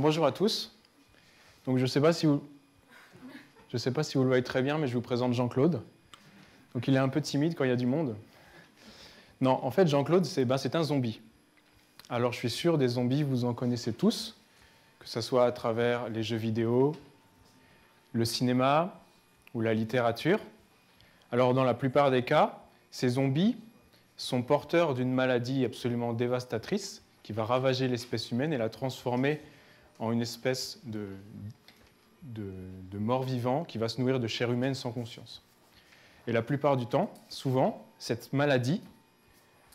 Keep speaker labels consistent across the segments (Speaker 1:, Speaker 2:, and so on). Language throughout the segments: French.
Speaker 1: bonjour à tous. Donc je ne sais pas si vous, je sais pas si vous le voyez très bien, mais je vous présente Jean-Claude. Donc il est un peu timide quand il y a du monde. Non, en fait Jean-Claude c'est ben, un zombie. Alors je suis sûr des zombies vous en connaissez tous, que ce soit à travers les jeux vidéo, le cinéma ou la littérature. Alors dans la plupart des cas, ces zombies sont porteurs d'une maladie absolument dévastatrice qui va ravager l'espèce humaine et la transformer en une espèce de, mort vivant qui va se nourrir de chair humaine sans conscience. Et la plupart du temps, souvent, cette maladie,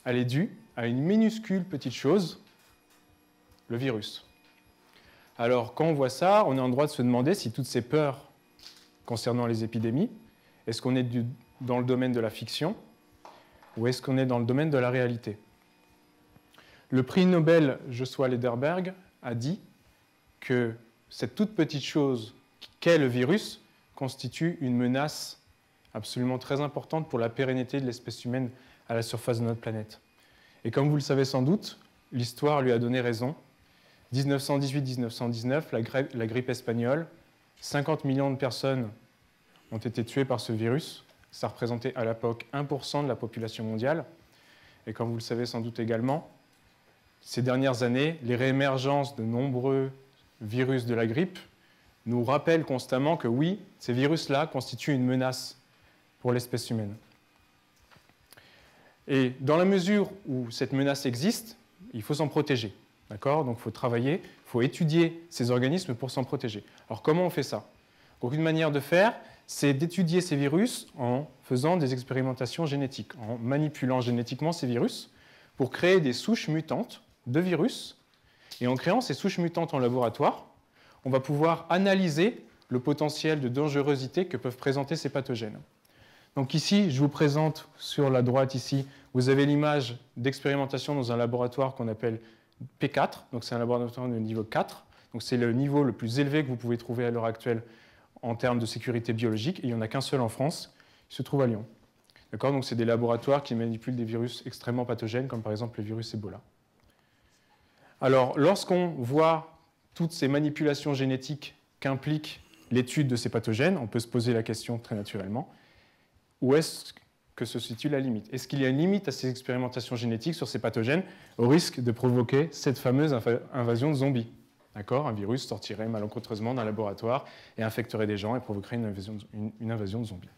Speaker 1: elle est due à une minuscule petite chose, le virus. Alors quand on voit ça, on est en droit de se demander si toutes ces peurs concernant les épidémies, est-ce qu'on est, dans le domaine de la fiction ou est-ce qu'on est dans le domaine de la réalité Le prix Nobel sois Lederberg a dit que cette toute petite chose qu'est le virus constitue une menace absolument très importante pour la pérennité de l'espèce humaine à la surface de notre planète. Et comme vous le savez sans doute, l'histoire lui a donné raison. 1918-1919, la, grippe, espagnole, 50 millions de personnes ont été tuées par ce virus. Ça représentait à l'époque 1% de la population mondiale. Et comme vous le savez sans doute également, ces dernières années, les réémergences de nombreux virus de la grippe nous rappelle constamment que oui, ces virus-là constituent une menace pour l'espèce humaine. Et dans la mesure où cette menace existe, il faut s'en protéger. Donc il faut travailler, il faut étudier ces organismes pour s'en protéger. Alors comment on fait ça Donc une manière de faire, c'est d'étudier ces virus en faisant des expérimentations génétiques, en manipulant génétiquement ces virus pour créer des souches mutantes de virus et en créant ces souches mutantes en laboratoire, on va pouvoir analyser le potentiel de dangerosité que peuvent présenter ces pathogènes. Donc ici, je vous présente sur la droite ici, vous avez l'image d'expérimentation dans un laboratoire qu'on appelle P4, donc c'est un laboratoire de niveau 4, donc c'est le niveau le plus élevé que vous pouvez trouver à l'heure actuelle en termes de sécurité biologique, et il n'y en a qu'un seul en France, il se trouve à Lyon. D'accord Donc c'est des laboratoires qui manipulent des virus extrêmement pathogènes, comme par exemple le virus Ebola. Alors, lorsqu'on voit toutes ces manipulations génétiques qu'implique l'étude de ces pathogènes, on peut se poser la question très naturellement, où est-ce que se situe la limite Est-ce qu'il y a une limite à ces expérimentations génétiques sur ces pathogènes au risque de provoquer cette fameuse invasion de zombies Un virus sortirait malencontreusement d'un laboratoire et infecterait des gens et provoquerait une invasion de zombies.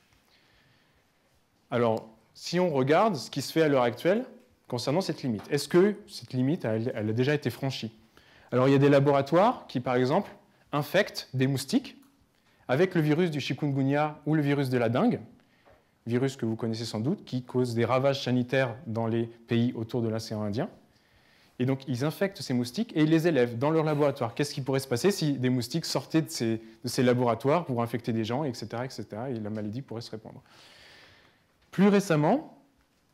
Speaker 1: Alors, si on regarde ce qui se fait à l'heure actuelle, concernant cette limite. Est-ce que cette limite, elle, a déjà été franchie Alors il y a des laboratoires qui, par exemple, infectent des moustiques avec le virus du chikungunya ou le virus de la dengue, virus que vous connaissez sans doute, qui cause des ravages sanitaires dans les pays autour de l'océan Indien. Et donc, ils infectent ces moustiques et ils les élèvent dans leur laboratoire. Qu'est-ce qui pourrait se passer si des moustiques sortaient de ces, de ces laboratoires pour infecter des gens, etc., etc., et la maladie pourrait se répandre Plus récemment,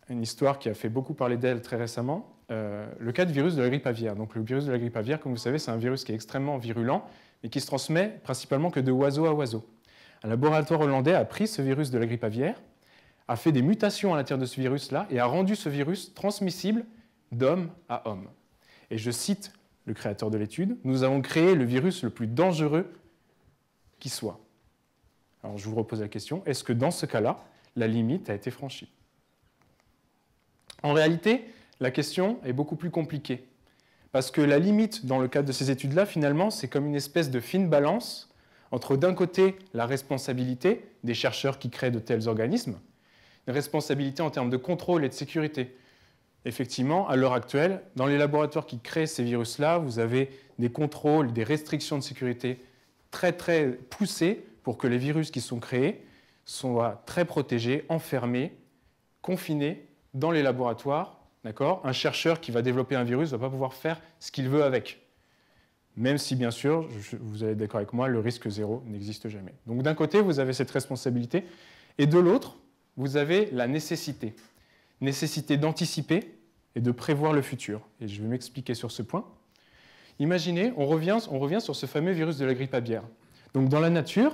Speaker 1: une histoire qui a fait beaucoup parler d'elle très récemment, euh, le cas du virus de la grippe aviaire. Donc, le virus de la grippe aviaire, comme vous savez, c'est un virus qui est extrêmement virulent, mais qui se transmet principalement que de oiseau à oiseau. Un laboratoire hollandais a pris ce virus de la grippe aviaire, a fait des mutations à l'intérieur de ce virus-là et a rendu ce virus transmissible d'homme à homme. Et je cite le créateur de l'étude, nous avons créé le virus le plus dangereux qui soit. Alors je vous repose la question, est-ce que dans ce cas-là, la limite a été franchie en réalité, la question est beaucoup plus compliquée. Parce que la limite dans le cadre de ces études-là, finalement, c'est comme une espèce de fine balance entre d'un côté la responsabilité des chercheurs qui créent de tels organismes, une responsabilité en termes de contrôle et de sécurité. Effectivement, à l'heure actuelle, dans les laboratoires qui créent ces virus-là, vous avez des contrôles, des restrictions de sécurité très très poussées pour que les virus qui sont créés soient très protégés, enfermés, confinés dans les laboratoires, d'accord Un chercheur qui va développer un virus ne va pas pouvoir faire ce qu'il veut avec. Même si, bien sûr, vous allez être d'accord avec moi, le risque zéro n'existe jamais. Donc d'un côté, vous avez cette responsabilité, et de l'autre, vous avez la nécessité. Nécessité d'anticiper et de prévoir le futur. Et je vais m'expliquer sur ce point. Imaginez, on revient, on revient sur ce fameux virus de la grippe bière. Donc dans la nature,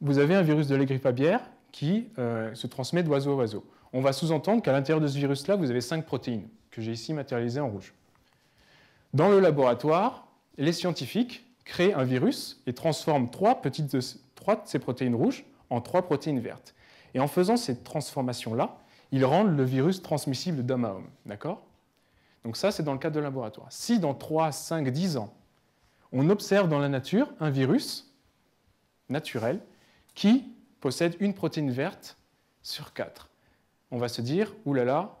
Speaker 1: vous avez un virus de la grippe bière qui euh, se transmet d'oiseau à oiseau on va sous-entendre qu'à l'intérieur de ce virus-là, vous avez cinq protéines, que j'ai ici matérialisées en rouge. Dans le laboratoire, les scientifiques créent un virus et transforment trois petites, de ces protéines rouges en trois protéines vertes. Et en faisant cette transformation-là, ils rendent le virus transmissible d'homme à homme. D'accord Donc ça, c'est dans le cadre de laboratoire. Si dans 3, 5, 10 ans, on observe dans la nature un virus naturel qui possède une protéine verte sur 4, on va se dire, oulala, là là,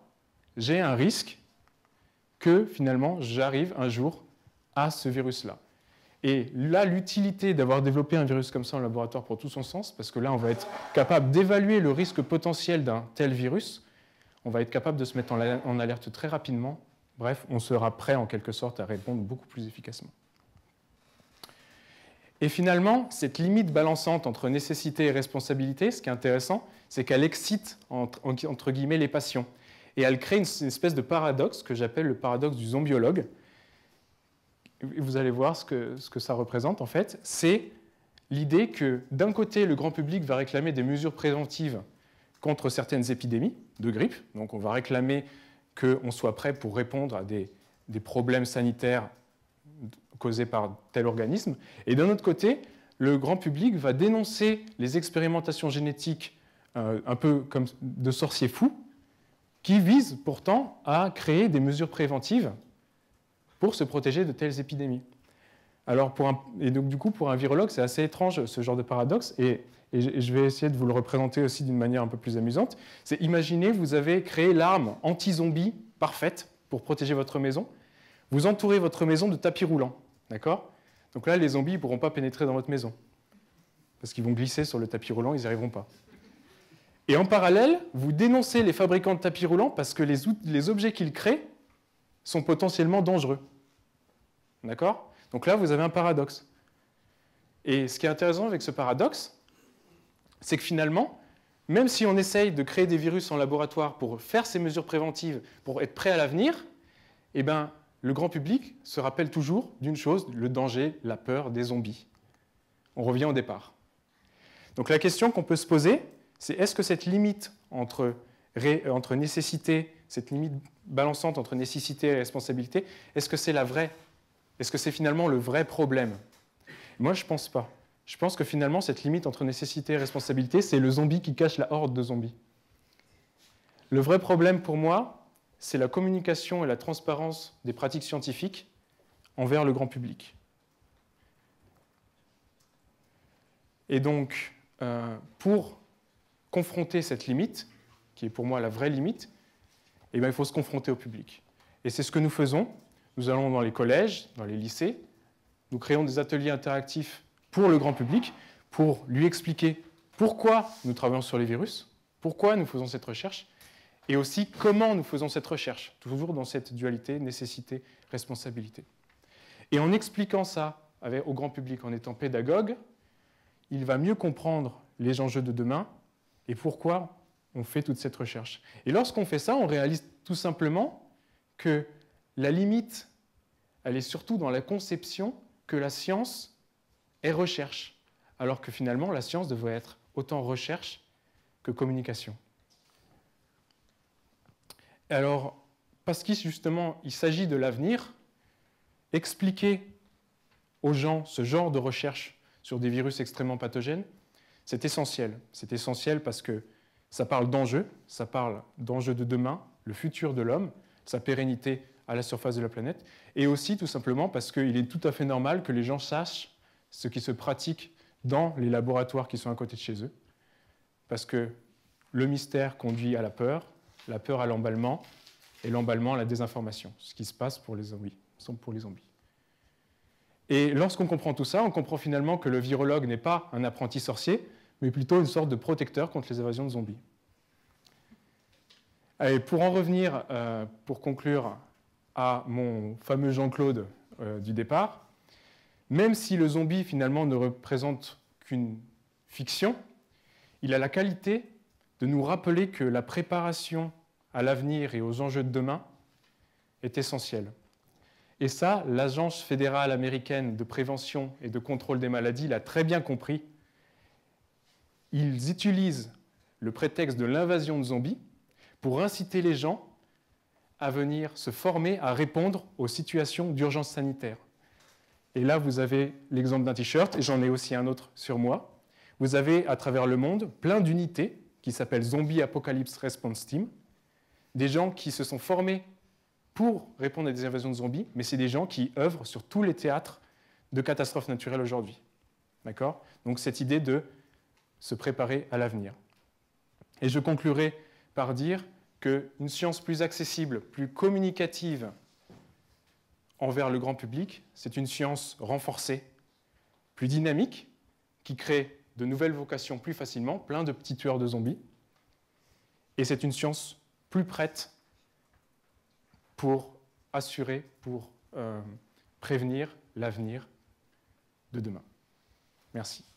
Speaker 1: j'ai un risque que finalement j'arrive un jour à ce virus-là. Et là, l'utilité d'avoir développé un virus comme ça en laboratoire pour tout son sens, parce que là, on va être capable d'évaluer le risque potentiel d'un tel virus, on va être capable de se mettre en alerte très rapidement, bref, on sera prêt en quelque sorte à répondre beaucoup plus efficacement. Et finalement, cette limite balançante entre nécessité et responsabilité, ce qui est intéressant, c'est qu'elle excite, entre, guillemets, les passions. Et elle crée une, espèce de paradoxe que j'appelle le paradoxe du zombiologue. Vous allez voir ce que, ça représente, en fait. C'est l'idée que, d'un côté, le grand public va réclamer des mesures préventives contre certaines épidémies de grippe. Donc, on va réclamer qu'on soit prêt pour répondre à des problèmes sanitaires causé par tel organisme. Et d'un autre côté, le grand public va dénoncer les expérimentations génétiques euh, un peu comme de sorciers fous, qui visent pourtant à créer des mesures préventives pour se protéger de telles épidémies. Alors pour et donc, du coup, pour un virologue, c'est assez étrange ce genre de paradoxe, et, et je vais essayer de vous le représenter aussi d'une manière un peu plus amusante. C'est imaginez, vous avez créé l'arme anti-zombie parfaite pour protéger votre maison, vous entourez votre maison de tapis roulants. D'accord Donc là, les zombies ne pourront pas pénétrer dans votre maison. Parce qu'ils vont glisser sur le tapis roulant, ils n'y arriveront pas. Et en parallèle, vous dénoncez les fabricants de tapis roulants parce que les, les objets qu'ils créent sont potentiellement dangereux. D'accord Donc là, vous avez un paradoxe. Et ce qui est intéressant avec ce paradoxe, c'est que finalement, même si on essaye de créer des virus en laboratoire pour faire ces mesures préventives, pour être prêt à l'avenir, eh ben, le grand public se rappelle toujours d'une chose, le danger, la peur des zombies. On revient au départ. Donc la question qu'on peut se poser, c'est est-ce que cette limite entre, euh, nécessité, cette limite balançante entre nécessité et responsabilité, est-ce que c'est la vraie Est-ce que c'est finalement le vrai problème Moi, je ne pense pas. Je pense que finalement, cette limite entre nécessité et responsabilité, c'est le zombie qui cache la horde de zombies. Le vrai problème pour moi, c'est la communication et la transparence des pratiques scientifiques envers le grand public. Et donc, euh, pour confronter cette limite, qui est pour moi la vraie limite, eh ben, il faut se confronter au public. Et c'est ce que nous faisons. Nous allons dans les collèges, dans les lycées, nous créons des ateliers interactifs pour le grand public, pour lui expliquer pourquoi nous travaillons sur les virus, pourquoi nous faisons cette recherche, et aussi comment nous faisons cette recherche, toujours dans cette dualité nécessité-responsabilité. Et en expliquant ça au grand public, en étant pédagogue, il va mieux comprendre les enjeux de demain et pourquoi on fait toute cette recherche. Et lorsqu'on fait ça, on réalise tout simplement que la limite, elle est surtout dans la conception que la science est recherche, alors que finalement la science devrait être autant recherche que communication alors, parce qu'il justement, il s'agit de l'avenir, expliquer aux gens ce genre de recherche sur des virus extrêmement pathogènes, c'est essentiel. C'est essentiel parce que ça parle d'enjeux, ça parle d'enjeux de demain, le futur de l'homme, sa pérennité à la surface de la planète, et aussi tout simplement parce qu'il est tout à fait normal que les gens sachent ce qui se pratique dans les laboratoires qui sont à côté de chez eux, parce que le mystère conduit à la peur, la peur à l'emballement et l'emballement à la désinformation, ce qui se passe pour les zombies. Pour les zombies. Et lorsqu'on comprend tout ça, on comprend finalement que le virologue n'est pas un apprenti sorcier, mais plutôt une sorte de protecteur contre les évasions de zombies. Et pour en revenir, euh, pour conclure, à mon fameux Jean-Claude euh, du départ, même si le zombie finalement ne représente qu'une fiction, il a la qualité de nous rappeler que la préparation à l'avenir et aux enjeux de demain est essentielle. Et ça, l'Agence fédérale américaine de prévention et de contrôle des maladies l'a très bien compris. Ils utilisent le prétexte de l'invasion de zombies pour inciter les gens à venir se former à répondre aux situations d'urgence sanitaire. Et là, vous avez l'exemple d'un t-shirt, et j'en ai aussi un autre sur moi. Vous avez à travers le monde plein d'unités qui s'appelle Zombie Apocalypse Response Team. Des gens qui se sont formés pour répondre à des invasions de zombies, mais c'est des gens qui œuvrent sur tous les théâtres de catastrophes naturelles aujourd'hui. D'accord Donc cette idée de se préparer à l'avenir. Et je conclurai par dire qu'une science plus accessible, plus communicative envers le grand public, c'est une science renforcée, plus dynamique, qui crée de nouvelles vocations plus facilement, plein de petits tueurs de zombies. Et c'est une science plus prête pour assurer, pour euh, prévenir l'avenir de demain. Merci.